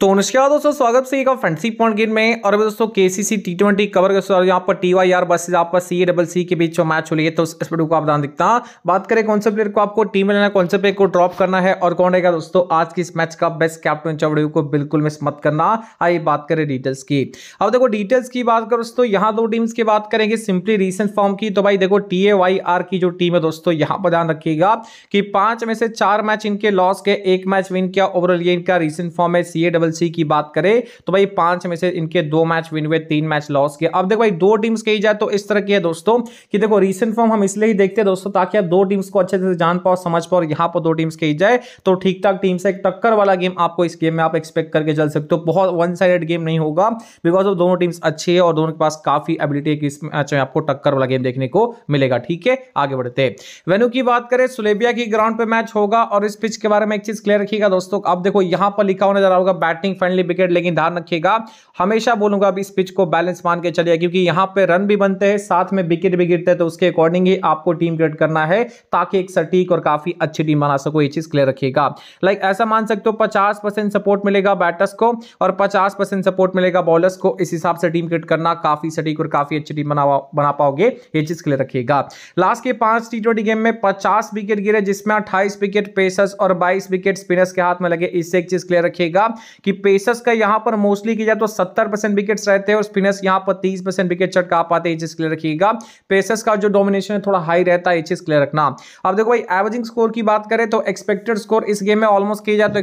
तो नमस्कार दोस्तों स्वागत से एक फैंसी पॉइंट गेम में और अभी दोस्तों के टी ट्वेंटी कवर के यहाँ पर टी वाई आर बसेज आप पर सी डबल सी के बीच मैच हो लिए है तो इस वीडियो को आप ध्यान दिखता बात करें कौन से प्लेयर को आपको टीम में लेना कौन से प्लेयर को ड्रॉप करना है और कौन रहेगा दोस्तों आज की इस मैच का बेस्ट कैप्टन वीडियो को बिल्कुल मिस मत करना आइए बात करें डिटेल्स की अब देखो डिटेल्स की बात करो दोस्तों यहाँ दो टीम्स की बात करेंगे सिंपली रिसेंट फॉर्म की तो भाई देखो टी ए वाई आर की जो टीम है दोस्तों यहाँ पर ध्यान रखिएगा कि पांच में से चार मैच इनके लॉस के एक मैच विन किया ओवरऑल ये इनका रिसेंट फॉर्म है सी ए डबल डबल सी की बात करें तो भाई पांच में से इनके दो मैच विन हुए तीन मैच लॉस किया अब देखो भाई दो टीम्स कही जाए तो इस तरह की है दोस्तों कि देखो रीसेंट फॉर्म हम इसलिए ही देखते हैं दोस्तों ताकि आप दो टीम्स को अच्छे से जान पाओ समझ पाओ यहाँ पर दो टीम्स कही जाए तो ठीक ठाक टीम से एक टक्कर वाला गेम आपको इस गेम में आप एक्सपेक्ट करके चल सकते हो बहुत वन साइडेड गेम नहीं होगा बिकॉज ऑफ दोनों टीम्स अच्छी है और दोनों के पास काफी एबिलिटी है कि इस मैच में आपको टक्कर वाला गेम देखने को मिलेगा ठीक है आगे बढ़ते वेन्यू की बात करें सुलेबिया की ग्राउंड पर मैच होगा और इस पिच के बारे में एक चीज क्लियर रखिएगा दोस्तों अब देखो यहाँ पर लिखा हुआ नजर आएगा बैट बैटिंग फ्रेंडली विकेट लेकिन ध्यान रखिएगा हमेशा बोलूंगा अब इस पिच को बैलेंस मान के चलिए क्योंकि यहां पे रन भी बनते हैं साथ में विकेट भी गिरते हैं तो उसके अकॉर्डिंग ही आपको टीम क्रिएट करना है ताकि एक सटीक और काफी अच्छी टीम बना सको ये चीज क्लियर रखिएगा लाइक ऐसा मान सकते हो पचास सपोर्ट मिलेगा बैटर्स को और पचास सपोर्ट मिलेगा बॉलर्स को इस हिसाब से टीम क्रिएट करना काफी सटीक और काफी अच्छी टीम बना पाओगे ये चीज क्लियर रखिएगा लास्ट के पांच टी गेम में पचास विकेट गिरे जिसमें अट्ठाईस विकेट पेसर्स और बाईस विकेट स्पिनर्स के हाथ में लगे इससे एक चीज क्लियर रखिएगा कि पेसर्स का यहां पर मोस्टली किया जाए तो सत्तर परसेंट विकेट रहते हैं और स्पिनर्स यहां पर तीस परसेंट विकेट चटका पाते हैं ये क्लियर रखिएगा पेसर्स का जो डोमिनेशन है थोड़ा हाई रहता है एचिस क्लियर रखना अब देखो भाई एवरेजिंग स्कोर की बात करें तो एक्सपेक्टेड स्कोर इस गेम में ऑलमोस्ट किया जाए तो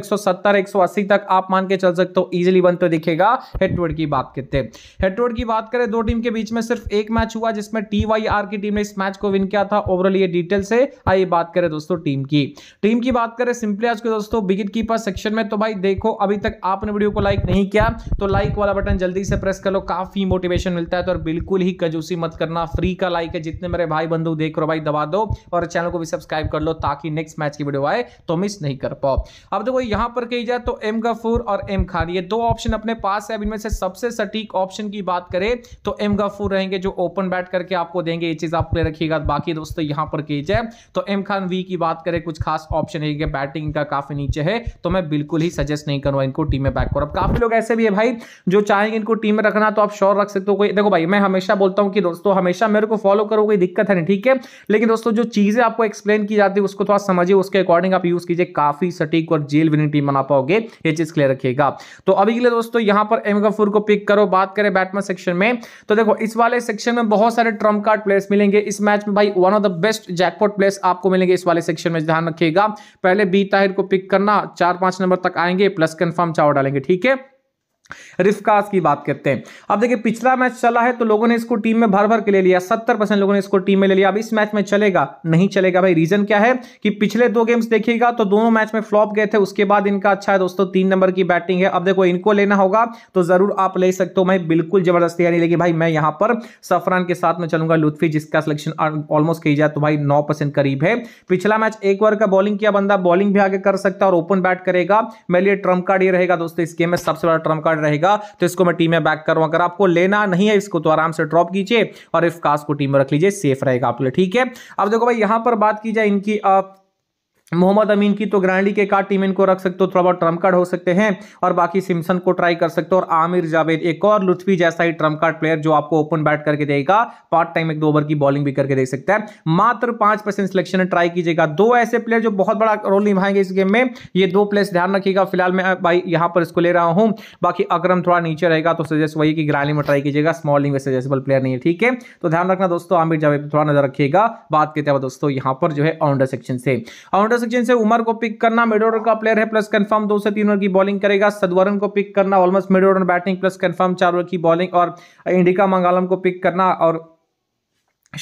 एक सौ तक आप मान के चल सकते हो इजिली बनते तो दिखेगा हेडवर्ड की बात करते हैं हेडवर्ड की बात करें दो टीम के बीच में सिर्फ एक मैच हुआ जिसमें टी की टीम ने इस मैच को विन किया था ओवरऑल ये डिटेल से आइए बात करें दोस्तों टीम की टीम की बात करें सिंपली आज के दोस्तों विकेट कीपर सेक्शन में तो भाई देखो अभी तक आप आपने वीडियो को लाइक नहीं किया तो लाइक वाला बटन जल्दी से प्रेस कर लो काफ़ी मोटिवेशन मिलता है तो और बिल्कुल ही कजूसी मत करना फ्री का लाइक है जितने मेरे भाई बंधु देख रहे भाई दबा दो और चैनल को भी सब्सक्राइब कर लो ताकि नेक्स्ट मैच की वीडियो आए तो मिस नहीं कर पाओ अब देखो यहां पर कही जाए तो एम गफूर और एम खान ये दो ऑप्शन अपने पास है अब इनमें से सबसे सटीक ऑप्शन की बात करें तो एम गफूर रहेंगे जो ओपन बैट करके आपको देंगे ये चीज़ आप रखिएगा बाकी दोस्तों यहां पर कही जाए तो एम खान वी की बात करें कुछ खास ऑप्शन है कि बैटिंग का काफ़ी नीचे है तो मैं बिल्कुल ही सजेस्ट नहीं करूंगा इनको टीम में बैक करो अब काफ़ी लोग ऐसे भी है भाई जो चाहेंगे इनको टीम में रखना तो आप श्योर रख सकते हो कोई देखो भाई मैं हमेशा बोलता हूँ कि दोस्तों हमेशा मेरे को फॉलो करो कोई दिक्कत है नहीं ठीक है लेकिन दोस्तों जो चीज़ें आपको एक्सप्लेन की जाती है उसको थोड़ा समझिए उसके अकॉर्डिंग आप यूज़ कीजिए काफ़ी सटीक और जेल विनिंग टीम बना पाओगे ये चीज़ क्लियर रखिएगा तो अभी के लिए दोस्तों यहाँ पर एम गफूर को पिक करो बात करें बैटमैन सेक्शन में तो देखो इस वाले सेक्शन में बहुत सारे ट्रम्प कार्ड प्लेयर्स मिलेंगे इस मैच में भाई one of the best jackpot players आपको मिलेंगे इस वाले सेक्शन में ध्यान रखिएगा पहले बी ताहिर को पिक करना चार पांच नंबर तक आएंगे प्लस कंफर्म चावड़ा डालेंगे ठीक है रिस्कास की बात करते हैं अब देखिए पिछला मैच चला है तो लोगों ने इसको टीम में भर भर के ले लिया सत्तर परसेंट लोगों ने इसको टीम में ले लिया अब इस मैच में चलेगा नहीं चलेगा भाई रीजन क्या है कि पिछले दो गेम्स देखिएगा तो दोनों मैच में फ्लॉप गए थे उसके बाद इनका अच्छा है दोस्तों तीन नंबर की बैटिंग है अब देखो इनको लेना होगा तो जरूर आप ले सकते हो भाई बिल्कुल जबरदस्ती यानी लेकिन भाई मैं यहां पर सफरान के साथ में चलूंगा लुत्फी जिसका सिलेक्शन ऑलमोस्ट कही जाए तो भाई नौ करीब है पिछला मैच एक ओवर का बॉलिंग किया बंदा बॉलिंग भी आगे कर सकता है और ओपन बैट करेगा मेरे लिए ट्रम्प कार्ड ये रहेगा दोस्तों इस गेम में सबसे बड़ा ट्रम्प कार्ड रिकॉर्ड रहेगा तो इसको मैं टीम में बैक करूं अगर आपको लेना नहीं है इसको तो आराम से ड्रॉप कीजिए और इफ कास्ट को टीम में रख लीजिए सेफ रहेगा आपके लिए ठीक है अब देखो भाई यहां पर बात की जाए इनकी मोहम्मद अमीन की तो ग्रांडी के कार्ड टीम इनको रख सकते हो थोड़ा बहुत ट्रम्प कार्ड हो सकते हैं और बाकी सिमसन को ट्राई कर सकते हो और आमिर जावेद एक और लुथवी जैसा ही ट्रम्प कार्ड प्लेयर जो आपको ओपन बैट करके देगा पार्ट टाइम एक दो ओवर की बॉलिंग भी करके दे सकता है मात्र पांच परसेंट सिलेक्शन ट्राई कीजिएगा दो ऐसे प्लेयर जो बहुत बड़ा रोल निभाएंगे इस गेम में ये दो प्लेयर्स ध्यान रखिएगा फिलहाल मैं भाई यहाँ पर इसको ले रहा हूँ बाकी अक्रम थोड़ा नीचे रहेगा तो सजेस्ट वही कि ग्रांडी में ट्राई कीजिएगा स्मॉलिंग में सजेस्टेबल प्लेयर नहीं है ठीक है तो ध्यान रखना दोस्तों आमिर जावेद थोड़ा नजर रखिएगा बात करते हैं दोस्तों यहाँ पर जो है ऑनडर सेक्शन से ऑनडर बॉर्डर सेक्शन से उमर को पिक करना मिड ऑर्डर का प्लेयर है प्लस कंफर्म दो से तीन ओवर की बॉलिंग करेगा सदवरन को पिक करना almost mid order batting plus confirm चार ओवर की बॉलिंग और इंडिका मंगालम को पिक करना और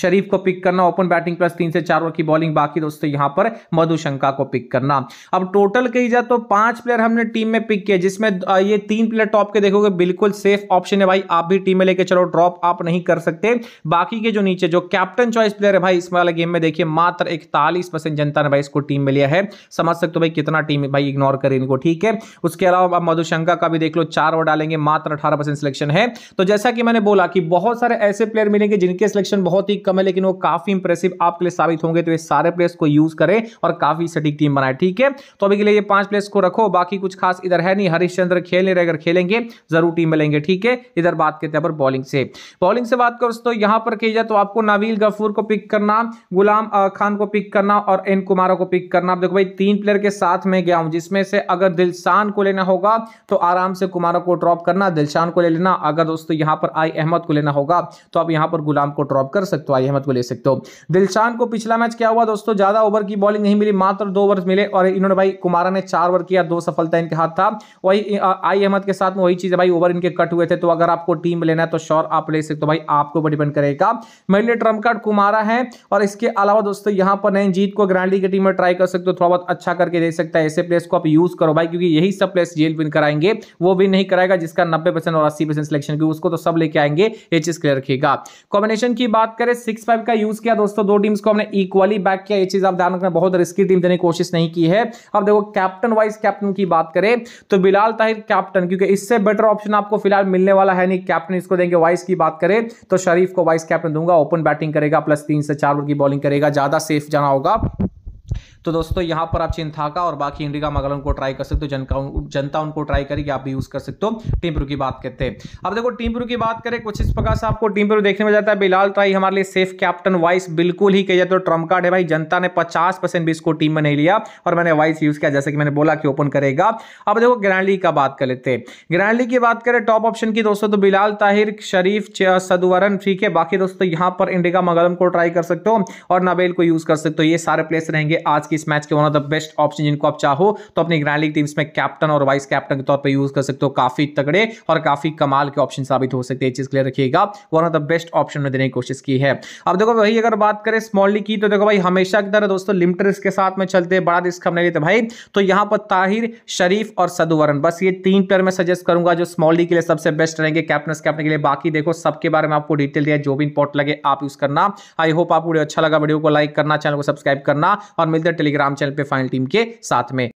शरीफ को पिक करना ओपन बैटिंग प्लस तीन से चार ओवर की बॉलिंग बाकी दोस्तों यहां पर मधुशंका को पिक करना अब टोटल कही जाए तो पांच प्लेयर हमने टीम में पिक किया जिसमें ये तीन प्लेयर टॉप के देखोगे बिल्कुल सेफ ऑप्शन है भाई आप भी टीम में लेके चलो ड्रॉप आप नहीं कर सकते बाकी के जो नीचे जो कैप्टन चॉइस प्लेयर है भाई इस वाले गेम में देखिए मात्र इकतालीस जनता ने भाई इसको टीम में लिया है समझ सकते हो भाई कितना टीम भाई इग्नोर करे इनको ठीक है उसके अलावा आप मधुशंका का भी देख लो चार ओवर डालेंगे मात्र अठारह सिलेक्शन है तो जैसा कि मैंने बोला कि बहुत सारे ऐसे प्लेयर मिलेंगे जिनके सिलेक्शन बहुत ही कम है लेकिन वो काफी इंप्रेसिव आपके लिए साबित होंगे तो ये सारे प्लेयर्स को यूज करें और काफी सटीक टीम बनाए ठीक है तो अभी के लिए ये पांच प्लेयर्स को रखो बाकी कुछ खास इधर है नहीं हरिश्चंद्र खेल नहीं रहे अगर खेलेंगे जरूर टीम मिलेंगे ठीक है इधर बात करते हैं बॉलिंग से बॉलिंग से बात करो तो यहां पर कही जाए तो आपको नवील गफूर को पिक करना गुलाम खान को पिक करना और एन कुमारा को पिक करना देखो भाई तीन प्लेयर के साथ में गया हूं जिसमें से अगर दिलशान को लेना होगा तो आराम से कुमारा को ड्रॉप करना दिलशान को ले लेना अगर दोस्तों यहां पर आई अहमद को लेना होगा तो आप यहां पर गुलाम को ड्रॉप कर सकते हो तो आई अहमद को ले सकते हो दिलशान को पिछला मैच क्या हुआ दोस्तों ज्यादा ओवर की बॉलिंग नहीं मिली मात्र दो ओवर मिले और इन्होंने भाई कुमारा ने चार ओवर किया दो सफलता इनके हाथ था वही आई अहमद के साथ में वही चीज भाई ओवर इनके कट हुए थे तो अगर आपको टीम लेना है तो श्योर आप ले सकते हो भाई आपको ऊपर डिपेंड करेगा मेरे लिए ट्रम्प कार्ड कुमारा है और इसके अलावा दोस्तों यहाँ पर नहीं जीत को ग्रांडी की टीम में ट्राई कर सकते हो थोड़ा बहुत अच्छा करके दे सकता है ऐसे प्लेस को आप यूज करो भाई क्योंकि यही सब प्लेस जेल विन कराएंगे वो विन नहीं कराएगा जिसका नब्बे और अस्सी सिलेक्शन क्योंकि उसको तो सब लेके आएंगे ये चीज क्लियर रखिएगा कॉम्बिनेशन की बात करें सिक्स फाइव का यूज किया दोस्तों दो टीम्स को हमने इक्वली बैक किया ये चीज आप ध्यान रखना बहुत रिस्की टीम देने की कोशिश नहीं की है अब देखो कैप्टन वाइज कैप्टन की बात करें तो बिलाल ताहिर कैप्टन क्योंकि इससे बेटर ऑप्शन आपको फिलहाल मिलने वाला है नहीं कैप्टन इसको देंगे वाइस की बात करें तो शरीफ को वाइस कैप्टन दूंगा ओपन बैटिंग करेगा प्लस तीन से चार ओवर की बॉलिंग करेगा ज्यादा सेफ जाना होगा तो दोस्तों यहाँ पर आप चिंथाका और बाकी इंडिका मगल को ट्राई कर सकते हो जनता जनता उनको ट्राई करेगी आप भी यूज कर सकते हो टीमपुर की बात करते हैं अब देखो टीमपुर की बात करें कुछ इस प्रकार से आपको टीमपुर देखने में जाता है बिलाल ट्राई हमारे लिए सेफ कैप्टन वाइस बिल्कुल ही कह जाते हो ट्रम्प कार्ड है भाई जनता ने पचास परसेंट भी इसको टीम में नहीं लिया और मैंने वाइस यूज किया जैसे कि मैंने बोला कि ओपन करेगा अब देखो ग्रैंडली का बात कर लेते हैं की बात करें टॉप ऑप्शन की दोस्तों तो बिलाल ताहिर शरीफ सदवरन ठीक है बाकी दोस्तों यहां पर इंडिका मगलम को ट्राई कर सकते हो और नबेल को यूज कर सकते हो ये सारे प्लेस रहेंगे आज कि इस मैच के one of the best option जिनको आप चाहो तो अपनी ग्रैंड लीग टीम्स में कैप्टन और वाइस कैप्टन के तौर पर यूज कर सकते हो काफी तगड़े और काफी कमाल के ऑप्शन साबित हो सकते हैं चीज क्लियर रखिएगा one of the best option में देने की कोशिश की है अब देखो वही अगर बात करें स्मॉल लीग की तो देखो भाई हमेशा की तरह दोस्तों लिमिटेड रिस्क के साथ में चलते हैं बड़ा रिस्क हमने लिए भाई तो यहाँ पर ताहिर शरीफ और सदुवरन बस ये तीन प्लेयर में सजेस्ट करूंगा जो स्मॉल लीग के लिए सबसे बेस्ट रहेंगे कैप्टन कैप्टन के लिए बाकी देखो सबके बारे में आपको डिटेल दिया जो भी इंपोर्ट लगे आप यूज करना आई होप आपको अच्छा लगा वीडियो को लाइक करना चैनल को सब्सक्राइब करना और मिलते हैं टेलीग्राम चैनल पे फाइनल टीम के साथ में